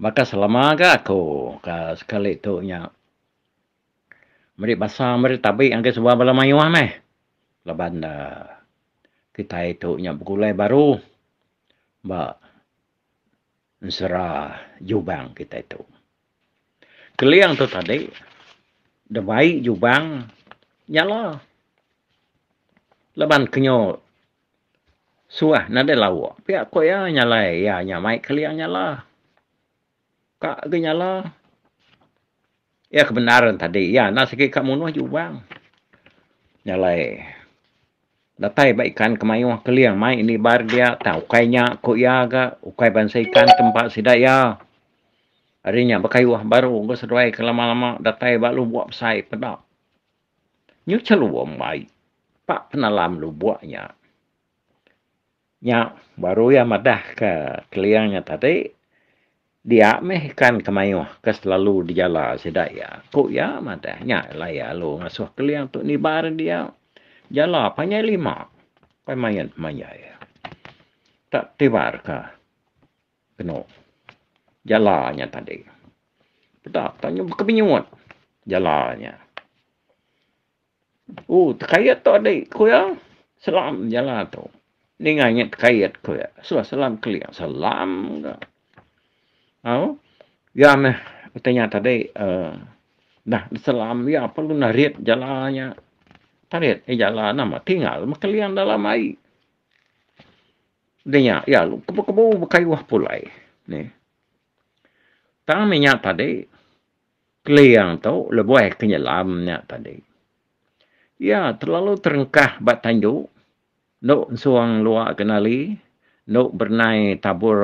Maka selama ke aku ke sekali tu nya. Meri basa meri tapi yang ke sebuah bala mayuah meh. Laban kita itu nya begulai baru. Ba Nsera jubang kita itu. Keliang tu tadi. baik jubang. Nyala. Laban kenyo. Suah nade lawa. Pihak kau ya nyalai. Ya nyamai keliang nyala. Nyala kak kenyala. Ya kebenaran tadi. Ya nak sikit kak munuh je bang. Nyalai. Datai baik ikan kemayuh keliang. Mai ini bar dia. Tak ukainya kok ya ga. Ukai ban bansa ikan tempat sidak ya. Harinya wah baru. Gua seduai ke lama-lama. Datai baik lu buat pesai. Pedak. Nyucah lu mai. Pak penalam lu buatnya. Ya, baru ya madah ke keliangnya tadi dia meh kan kemayuh ke selalu di jalan sedaya ku ya mata eh? nya laya lu masuk keliang tu ni bar dia jalan apanya lima pemain maya ya tak tebar ka kena jalannya tadi tak tanya kebingungan jalannya Oh, terkait tu ade ku ya. Selam jalan tu. Ni ngayat terkait ku ya. Selam, selam keliang. Selam. Selam. አዎ ያም እተኛ ታዴ ዳ ሰላም ያ ፈሉ ናሪት ጀላኛ ታሪት እያላ ናማ ቲንጋል መከሊያን ዳላማይ ደኛ ያሉ ከበከቦ በካይዋ ፖላይ ነ ታሜኛ ታዴ ክሊያን ተው ለቦይ ከኛላም ኛ ታዴ ya terlalu terengkah bat tanjuk no suang luar kenali no bernai tabur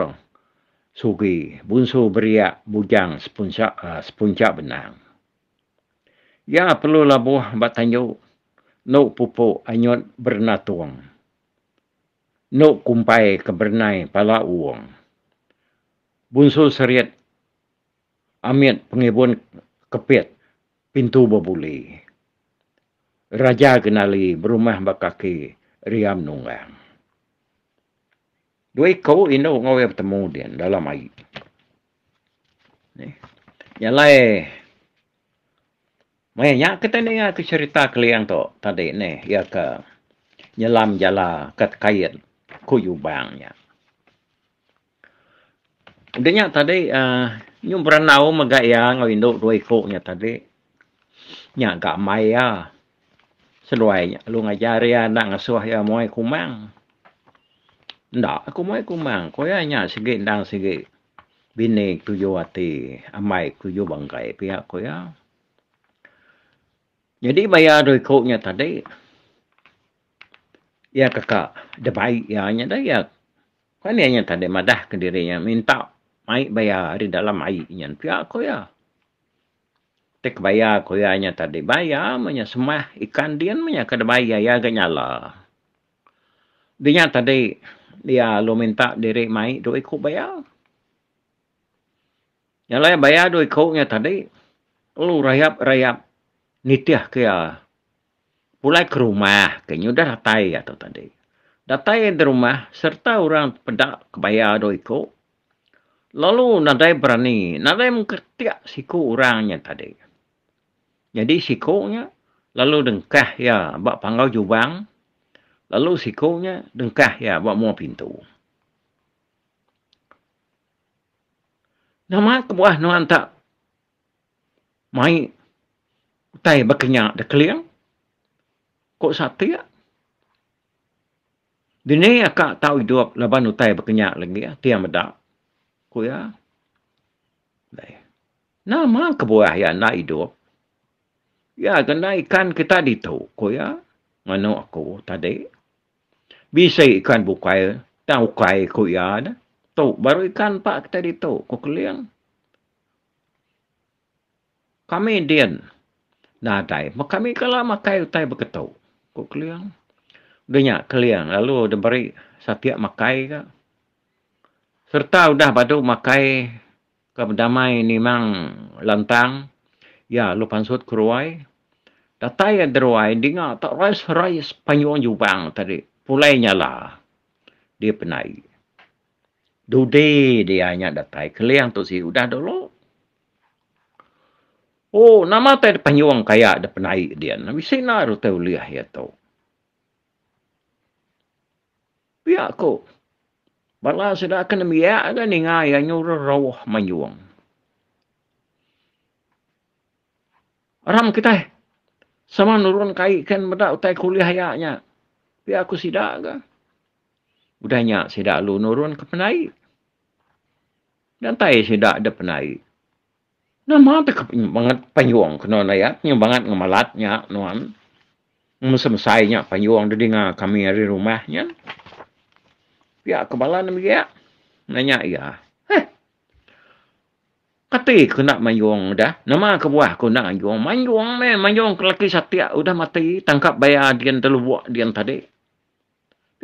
suri, bunsu beriak, bujang, sepuncak, uh, sepuncak benang. Ya perlu labuh bat tanjuk, nuk pupuk anyut bernatuang. no kumpai kebernai pala uang. Bunsu seriat, amit pengibun kepit, pintu berbuli. Raja kenali berumah bakaki, riam nunggang. Dua ekor ini orang yang bertemu dia dalam air. Ni. Yang lain. Banyak kita ni aku cerita kalian tu tadi ni. Ya ke. Nyelam jala kat kain kuyubangnya. Dia tadi. Uh, Nyum beranau megak yang induk dua ekornya tadi. Nyak gak maya. Ah. Seluai lu ngajar ya nak ngasuh ya mau kumang. Tidak, aku mai aku mang. Kau yang nyak sikit dan sikit. Bini tujuh hati. Amai tujuh bangkai pihak kau ya. Jadi bayar rekodnya tadi. Ya kakak. Dia baik. Ya hanya dah ya. Kau ni hanya tadi madah ke dirinya. Minta. Mai bayar di dalam airnya. Pihak kau ya. Tak bayar kau ya hanya tadi. Bayar. Menya semah ikan dia. Menya kena bayar. Ya kenyalah. Dia tadi. Dia tadi dia lo minta diri mai do ikut bayar. Yang lain bayar do Nya tadi. Lu rayap-rayap nitiah ke ya. Pulai ke rumah. Kayaknya udah datai atau tadi. Datai di rumah. Serta orang pedak kebayar do ikut. Lalu nadai berani. Nadai mengketiak siku orangnya tadi. Jadi siku nya Lalu dengkah ya. Bapak panggau jubang. Lalu sikonya dengkah ya buat mua pintu. Nama kebuah nuan tak mai tai bekenya de keliang. Kok satu ya? Dini ya tahu hidup laban utai bekenya lagi ya. Tiang medak. Kok ya? Nama kebuah ya nak hidup. Ya, kena ikan kita ditu. kau ya? Mana aku tadi? bisa ikan bukai tang bukai ko ya ada tu baru ikan pak kita di tu ko keliang kami dien nadai mak kami kala makai utai beketau kau keliang dunya keliang lalu de bari satia makai ka serta udah badu makai ke damai ni mang lantang ya lu pansut keruai datai yang deruai dengar tak rais rais panjang jubang tadi pulainya lah. Dia penai. Dude dia hanya datai keliang tu si udah dulu. Oh, nama tu ada penyuang kaya ada penai dia. Nabi Sina ada tahu liah ya tu. Ya aku. Bala sudah akan miak ada ni ngai yang nyuruh rawah menyuang. Ram kita eh. sama nurun kai kan beda utai kuliah ya, ya. Biar aku sidak ke? Budaknya sidak lu nurun ke penaik. Dan tak sidak ada penaik. Nama tu banget panjuang kena layak. Ini banget ngemalatnya. Nuan. Mesem-mesainya panjuang dia dengar kami dari rumahnya. Pihak kepala ni pergi Nanya ya. Heh. Kata aku nak manjuang dah. Nama aku buah aku nak manjuang. Manjuang ni. Manjuang lelaki satiak. Udah mati. Tangkap bayar dia telur buat dia tadi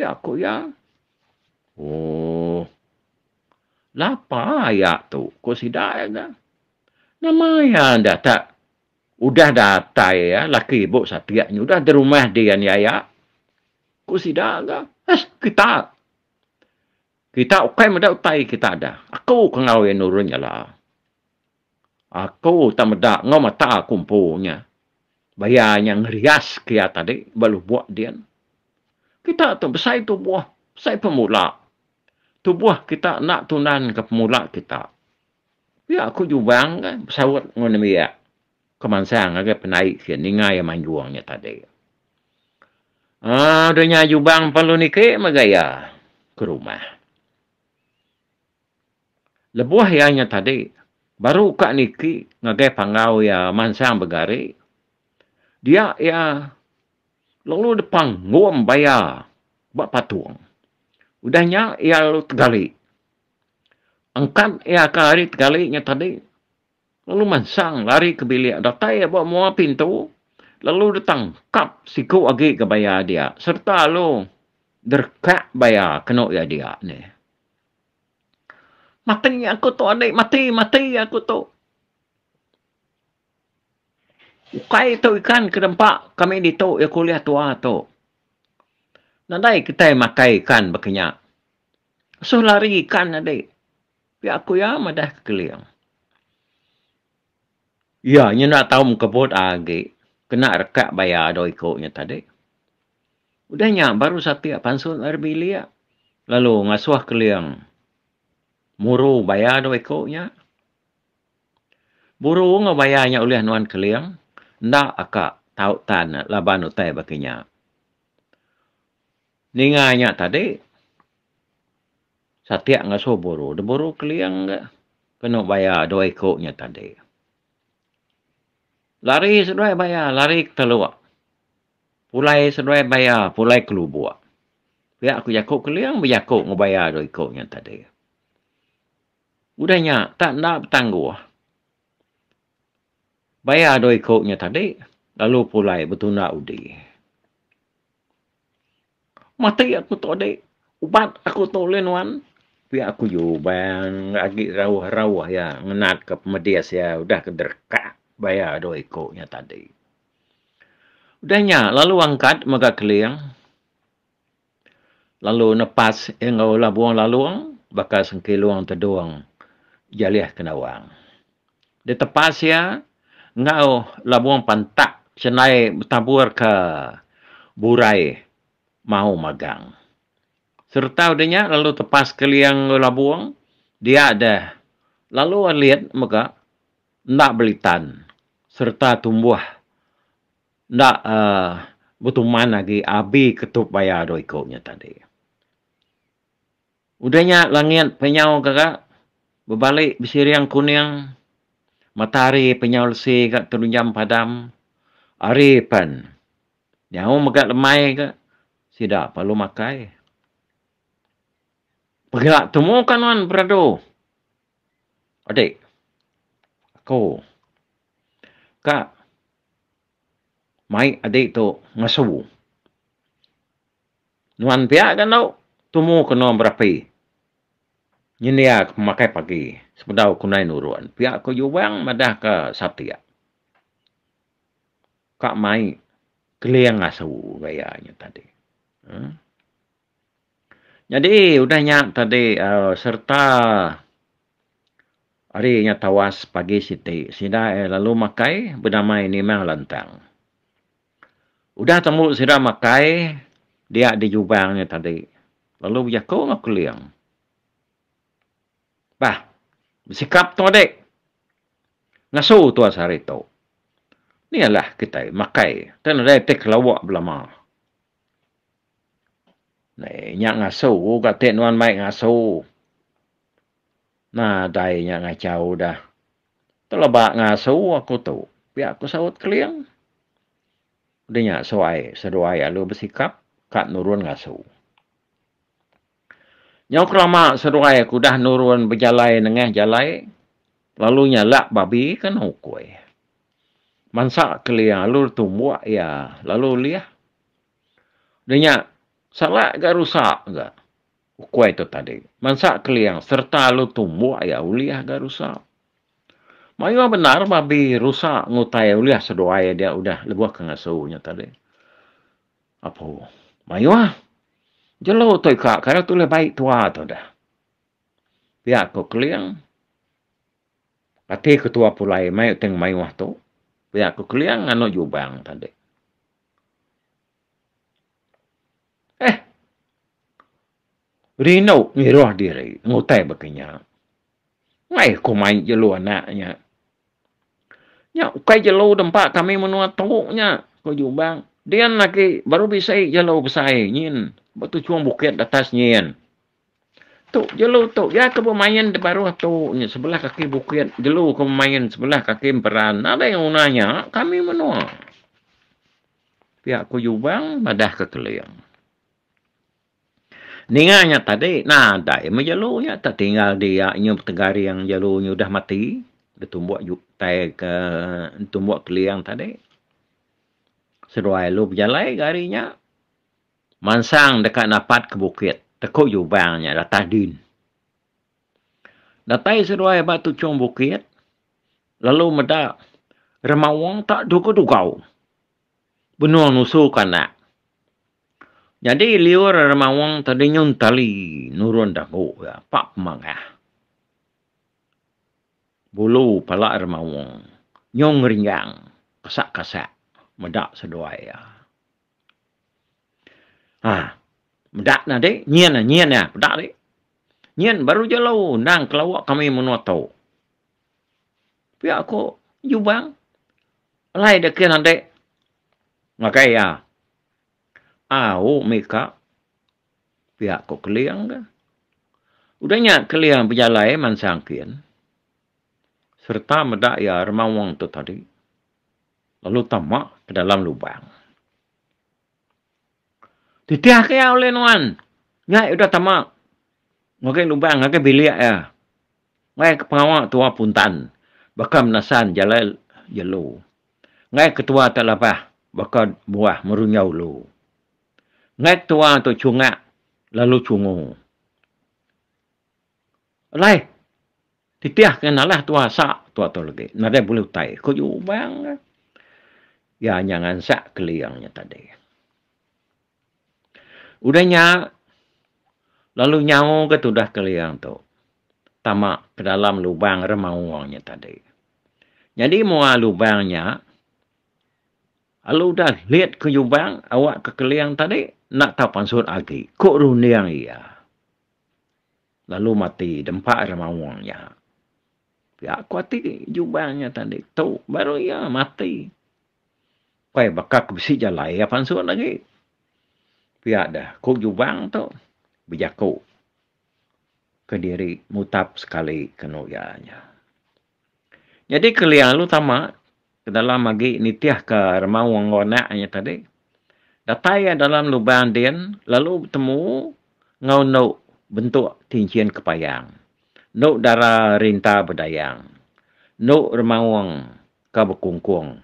aku ya. Oh. Lapa ya tu. Ku sidak ya. Kan? Nama ya dah tak. Udah datai ya. Laki ibu satiak ni. Udah di rumah dia ni ya. ya. Ku sidak ya. Eh, kita. Kita ok okay, utai kita ada. Aku kengalui nurunnya lah. Aku tak meda ngau mata kumpulnya. Bayarnya ngerias kia tadi. Baru buat dia kita tu besai tubuh, besai pemula. buah kita nak tunan ke pemula kita. Ya aku jubang kan, sawat ngun dia. Kaman sang agak penaik sian ninga yang manjuangnya tadi. Ah, ha, dunia jubang perlu nikik magaya ke rumah. Lebuah nya tadi, baru kak niki ngagai pangau ya mansang begari, dia ya lalu depang nguam bayar buat patuang. Udahnya ia lalu tegali. Angkat ia ke hari tegalinya tadi. Lalu mansang lari ke bilik data ia buat mua pintu. Lalu datang kap siku lagi ke bayar dia. Serta lalu derkak bayar kena ya dia ni. Matanya aku tu adik mati mati aku tu. Kau to ikan ke tempat kami di to ya kuliah tua to. Nadai kita makai ikan baginya. So lari ikan nadai. Pi aku ya madah ke keliang. Ya, nya nak tahu muka bot age. Kena rekat bayar do ikutnya tadi. Udahnya baru satu ya pansun erbili ya. Lalu ngasuh keliang. Muru bayar do ikutnya. Buru ngabayarnya oleh nuan keliang na aka tau tan labanu tai bakinya ninganya tadi satia ngaso boru de boru keliang ke kena bayar doi koknya tadi lari sedoi bayar lari teluak pulai sedoi bayar pulai kelubuak Ya aku yakuk keliang, yakuk ngebayar doi koknya tadi. Udahnya, tak nak bertangguh. Bayar dua tadi. Lalu pulai bertunak udi. Mati aku tadi. Ubat aku tolin wan. Tapi aku yubang. Lagi rawah-rawah ya. Ngenat ke pemedias ya. Udah kederkak. Bayar dua tadi. Udahnya. Lalu angkat maka keliang. Lalu nepas yang eh, kau labuang laluang. Bakal sengkiluang terduang. Jaliah kena wang. ya ngau labuang pantak senai tabur ke burai mau magang. Serta udahnya lalu tepas ke liang labuang dia ada lalu lihat muka nak belitan serta tumbuh nak uh, eh, butuh mana lagi abi ketup bayar doikonya tadi. Udahnya langit penyau kakak berbalik bisir yang kuning matahari penyaul si kat terunjam padam. Arifan. Nyau megat lemai ke? Tidak perlu makai. Pergilah temukan wan berado. Adik. Aku. Kak. Mai adik tu ngasuh. Nuan pia kan tau. Tumuh kena berapa nyenia ke pemakai pagi sepedau kunai nurun pihak ke yuwang madah ke satia ya? kak mai keliang ngasau gayanya tadi hmm? jadi udah nyak tadi uh, serta hari nya tawas pagi siti sida eh, lalu makai bernama ini mah lantang udah temu sida makai dia di jubangnya tadi lalu ya kau ngakuliang Bah, bersikap tu adik. Ngasuh tu asari tu. Ni lah kita makai. Dan ada yang terkelawak belama. Nah, nyak ngasuh. Katik nuan baik ngasuh. Nah, dah nyak ngacau dah. Terlebak ngasuh aku tu. Biar aku sawut keliang. Dia nyak suai. Seduai lalu bersikap. Kat nurun ngasuh. Nyau kerama serai kudah nurun berjalai nengah jalai. Lalu nyalak babi kan hukui. Ya. Mansa kelia alur tumbuk ya. Lalu liah. Dia salah gak rusak gak. Hukui itu tadi. Mansa keliang serta lalu tumbuh ya uliah gak rusak. Mayu benar babi rusak ngutai uliah seruai dia udah lebuah kengasuhnya tadi. Apa? Mayu ကျွန်တော်တို့ခါခါတူလေးပိုက်သွားတော့တယ်ပြာကိုကလျံကတိကတူပူလိုက်မဲတင်မိုင်းဝတ်တော့ပြာကိုကလျံငါတို့ယူပန်းတန်တယ်အဲရီနိုမြေရော်ဒီရီငိုတိုင်ပကညာမိုင်ကိုမိုင်းကျလို့နာညာညာကိုကြလို့တံပါကမင်းမနောတော့ညာကိုယူပန်း dia lagi baru bisa jalau besai nyin. Batu cuang bukit atas nyin. Tu jalau tu ya ke bermain de baru tu sebelah kaki bukit jalau ke bermain sebelah kaki peran. Ada yang nanya kami menua. Pihak kuyubang madah ke keliang. Ningannya tadi, nah ada yang menjalurnya, tak tinggal dia, ini tegari yang jalurnya sudah mati, ditumbuk juk, tai ke, tumbuk keliang tadi, seruai lu berjalan garinya. Mansang dekat napat ke bukit. Tekuk jubangnya datang din. Datai seruai batu cung bukit. Lalu meda remawang tak duga-duga. Benua nusu nak Jadi liur remawang tadi nyuntali nurun dahgu. Ya. Pak pemang ya. Bulu palak remawang. Nyong ringgang. kasak kasak Mendak sedoai ya. Ha, medak na dek, nyian na, nyian na, medak dek. Nyian baru je lau, nang kelawak kami menuatau. Tapi aku, you bang, lai dek kena dek. Ngakai ya. Ah, oh, mereka, Pihak kau keliang ke? Udahnya keliang berjalan eh, mansangkin. Serta medak ya, remawang tu tadi lalu tamak ke dalam lubang. Tidak ya oleh nuan. Ya, sudah tamak. Ngakai lubang, ngakai bilik ya. Ngakai pengawak tua puntan. Baka menasan jalan jelu. Ngakai ketua tak lapah. Baka buah merunyau lu. Ngakai ketua tu cungak. Lalu cungu. Lai. Titiah kenalah tua sak tua tu lagi. Nada boleh utai. Kau jubang lah ya nyangan sak keliangnya tadi. Udahnya lalu nyawo ke tudah keliang tu. tamak ke dalam lubang remawangnya tadi. Jadi mua lubangnya lalu dah lihat ke lubang awak ke keliang tadi nak tahu pansut lagi. Kok runiang ia? Lalu mati dempak remawangnya. Ya kuati jubahnya tadi. Tu baru ia mati. Pai baka ke besi jalai apa ansur lagi. Pihak dah. Ku jubang tu. Bejaku. Kediri mutap sekali kenuyanya. Jadi kelihatan lu sama. Kedalam lagi nitiah ke remang remau wangwanaknya tadi. Datai dalam lubang din. Lalu bertemu ngau nuk bentuk tinjian kepayang. Nuk darah rinta berdayang. Nuk remawang kabukungkung.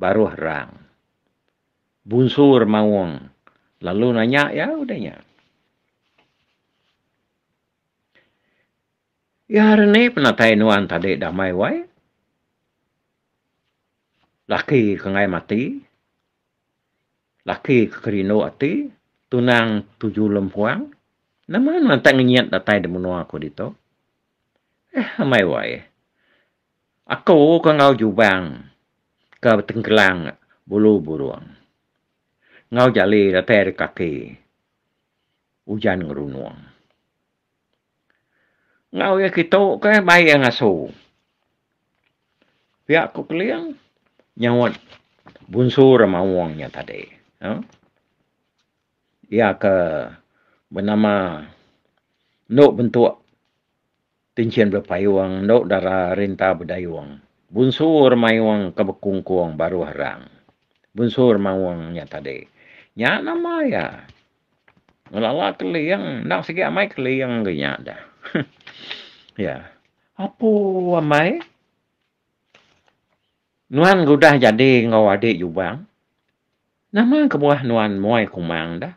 Baru herang bunsur mawang. Lalu nanya, ya udahnya. Ya hari ni pernah tanya nuan tadi damai mai wai. Laki kengai mati. Laki kerino ati. Tunang tujuh lempuang. Nama nanti tak nginyat dah tanya demunua aku dito. Eh, mai wai. Aku kengau jubang. Ke tenggelang bulu buruang ngau jale la per kape. Ujan ngerunuang. Ngau ya kita ke bayi yang asu. Pihak ku keliang nyawat bunsu rama uangnya tadi. Ya ke bernama nuk bentuk tincian uang nuk darah rintah uang Bunsu rama uang kebekungkuang baru harang. Bunsu rama uangnya tadi. Ya nama ya. Ah. Lala keliang. Nak sikit amai keliang ke nyak dah. ya. Apa amai? Nuan sudah jadi ngau adik jubang. Nama kebuah nuan muai kumang dah.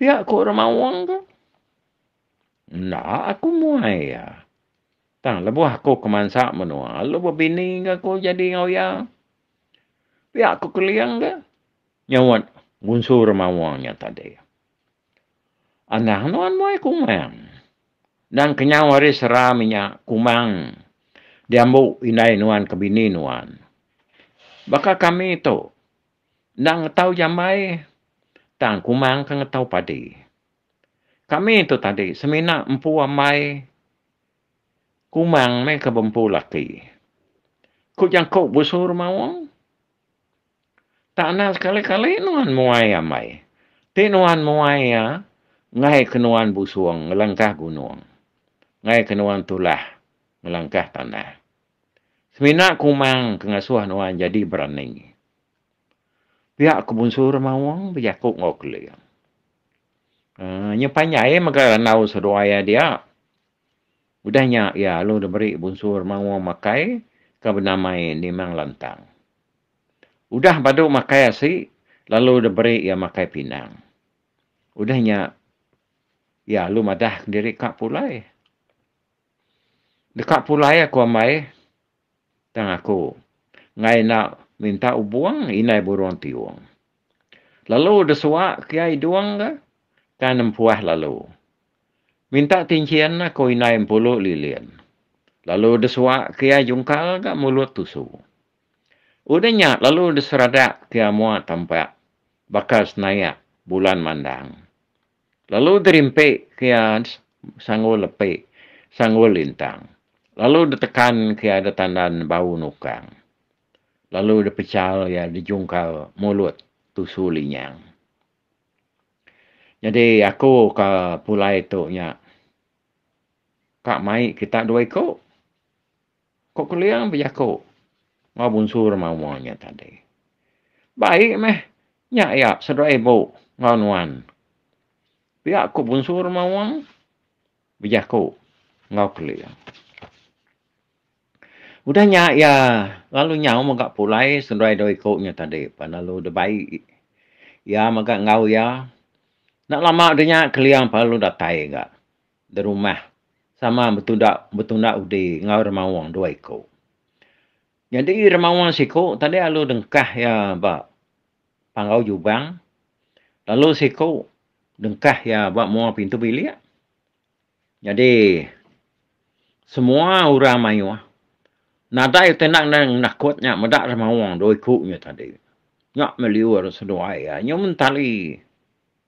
Pihak kok remawang ke? Nak aku muai ya. Tang lebuah aku kemansak menua. Lebuah bini ke aku jadi ngau ya. Pihak aku keliang ke? Ya nyawat unsur mawang yang tadi. Anak nuan mai kumang. Dan kenyawa seraminya minyak kumang. Diambu inai nuan kebini nuan. Baka kami itu. Nang tahu mai Tang kumang kang tahu padi. Kami itu tadi. Semina empu amai. Kumang mai kebempu laki. Kujangkuk busur mawang tanah sekali-kali nuan muai amai. Ti nuan muai ya, ngai kenuan busuang, melangkah gunung. Ngai kenuan tulah, melangkah tanah. Semina kumang kengasuh nuan jadi berani. Pihak kebunsur mawang, berjakuk ngokli. Uh, ya maka nau seruaya dia. Udahnya, ya, lu diberi bunsur mawang makai, Kau kebenamai memang lantang. Udah padu makai asi, lalu udah beri ya makai pinang. Udahnya, ya lu madah diri kak pulai. Eh. Dekak pulai eh, aku amai, eh. tang aku. Ngai nak minta ubuang, inai buruan tiung. Lalu udah suak kiai duang ke, tanam puah lalu. Minta tincian aku inai empuluk lilian. Lalu udah suak kiai jungkal ke mulut tusuk. Udahnya lalu diserada ke amua tempat bakas naya bulan mandang. Lalu dirimpe ke sanggul lepe, sanggul lintang. Lalu ditekan ke ada tanda bau nukang. Lalu dipecal ya dijungkal mulut tusulinya. Jadi aku ke pulai itu nya. Kak mai kita dua ikut. Kok kuliah bagi mabunsur mamuanya tadi. Baik meh, nyak ya, sedoi ebo ngawan wan. Biak ku bunsur mamuang, biak ku ngau keliang. Udah nyak ya, lalu nyau muka pulai sedoi doi ku nya tadi, panalu de baik. Ya maga ngau ya. Nak lama de nyak keliang dah datai ga. De rumah sama betunda betunda udah ngau remawang doi ku. Jadi remawan siku tadi alu dengkah ya ba pangau jubang. Lalu siku dengkah ya ba mau pintu bilik. Jadi semua orang mayu. Ah. Nada itu nak nang nakutnya medak remawan doi ku nya tadi. Nyak meliur sedua ya nyomun tali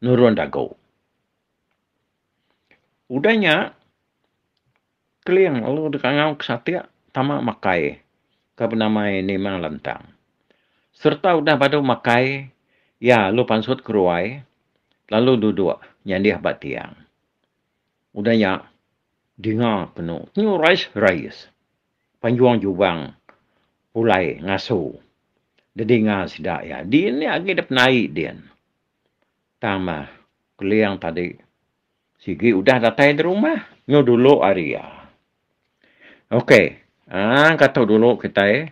nurun dago. Udanya kliang lalu dekangau kesatia tama makai ke bernama ini lentang. Serta udah pada makai ya lu pansut keruai lalu duduk nyandih abad tiang. Udah ya dengar penuh nyu rais rais panjuang jubang pulai ngasu. dengar sida ya din ni agi dap naik din. Tama keliang tadi sigi udah datai di rumah nyu dulu area. Ya. Okey, Ah, ha, kata dulu kita eh.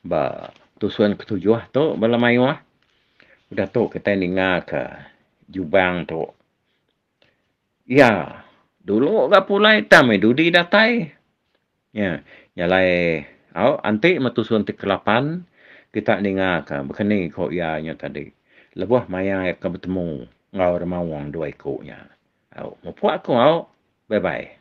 Ba, tusuan ketujuh tu belum ayo ah. Udah tu kita dengar ke Jubang tu. Ya, dulu ke pulai tamai dudi datai. Ya, nyalai au oh, anti matusun ti kelapan kita dengar ke bekeni ko ya nya tadi. Lebuh maya ke bertemu ngau remawang dua ikunya. Au, oh, mau ko au. Oh. Bye bye.